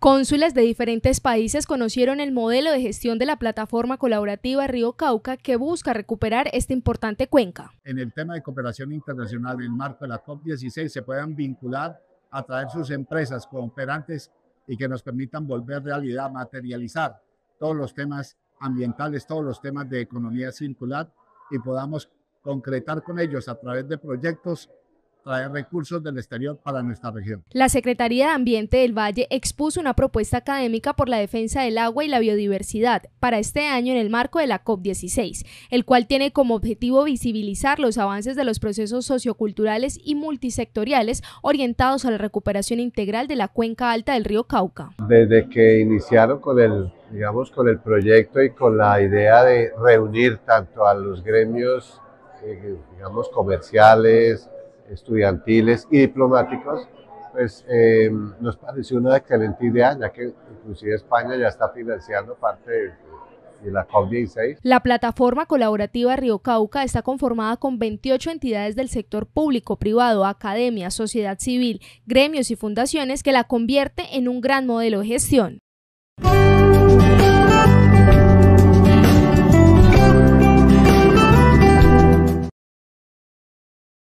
Cónsules de diferentes países conocieron el modelo de gestión de la plataforma colaborativa Río Cauca que busca recuperar esta importante cuenca. En el tema de cooperación internacional, en el marco de la COP16, se puedan vincular, a traer sus empresas cooperantes y que nos permitan volver realidad, materializar todos los temas ambientales, todos los temas de economía circular y podamos concretar con ellos a través de proyectos traer recursos del exterior para nuestra región. La Secretaría de Ambiente del Valle expuso una propuesta académica por la defensa del agua y la biodiversidad para este año en el marco de la COP16, el cual tiene como objetivo visibilizar los avances de los procesos socioculturales y multisectoriales orientados a la recuperación integral de la cuenca alta del río Cauca. Desde que iniciaron con el digamos con el proyecto y con la idea de reunir tanto a los gremios eh, digamos comerciales, estudiantiles y diplomáticos, pues eh, nos pareció una excelente idea, ya que inclusive España ya está financiando parte de, la COP16. La plataforma colaborativa Río Cauca está conformada con 28 entidades del sector público, privado, academia, sociedad civil, gremios y fundaciones que la convierte en un gran modelo de gestión.